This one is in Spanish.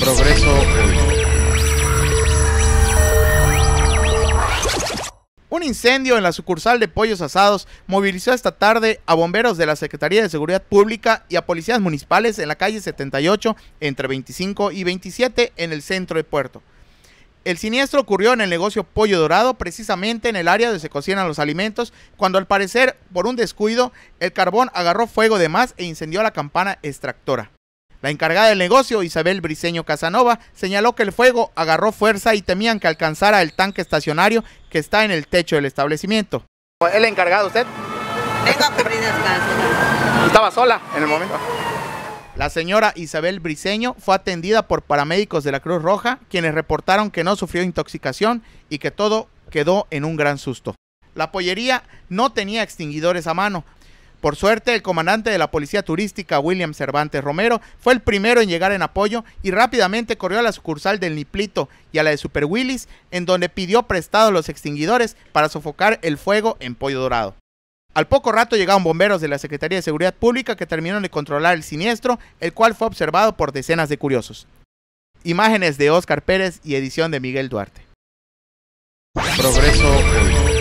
Progreso Un incendio en la sucursal de Pollos Asados movilizó esta tarde a bomberos de la Secretaría de Seguridad Pública y a policías municipales en la calle 78 entre 25 y 27 en el centro de Puerto. El siniestro ocurrió en el negocio Pollo Dorado, precisamente en el área donde se cocinan los alimentos, cuando al parecer, por un descuido, el carbón agarró fuego de más e incendió la campana extractora. La encargada del negocio, Isabel Briseño Casanova, señaló que el fuego agarró fuerza y temían que alcanzara el tanque estacionario que está en el techo del establecimiento. ¿El encargado usted? Tengo ¿Estaba sola en el momento? La señora Isabel Briceño fue atendida por paramédicos de la Cruz Roja, quienes reportaron que no sufrió intoxicación y que todo quedó en un gran susto. La pollería no tenía extinguidores a mano, por suerte, el comandante de la Policía Turística, William Cervantes Romero, fue el primero en llegar en apoyo y rápidamente corrió a la sucursal del Niplito y a la de Super Willis, en donde pidió prestados los extinguidores para sofocar el fuego en Pollo Dorado. Al poco rato llegaron bomberos de la Secretaría de Seguridad Pública que terminaron de controlar el siniestro, el cual fue observado por decenas de curiosos. Imágenes de Oscar Pérez y edición de Miguel Duarte. Progreso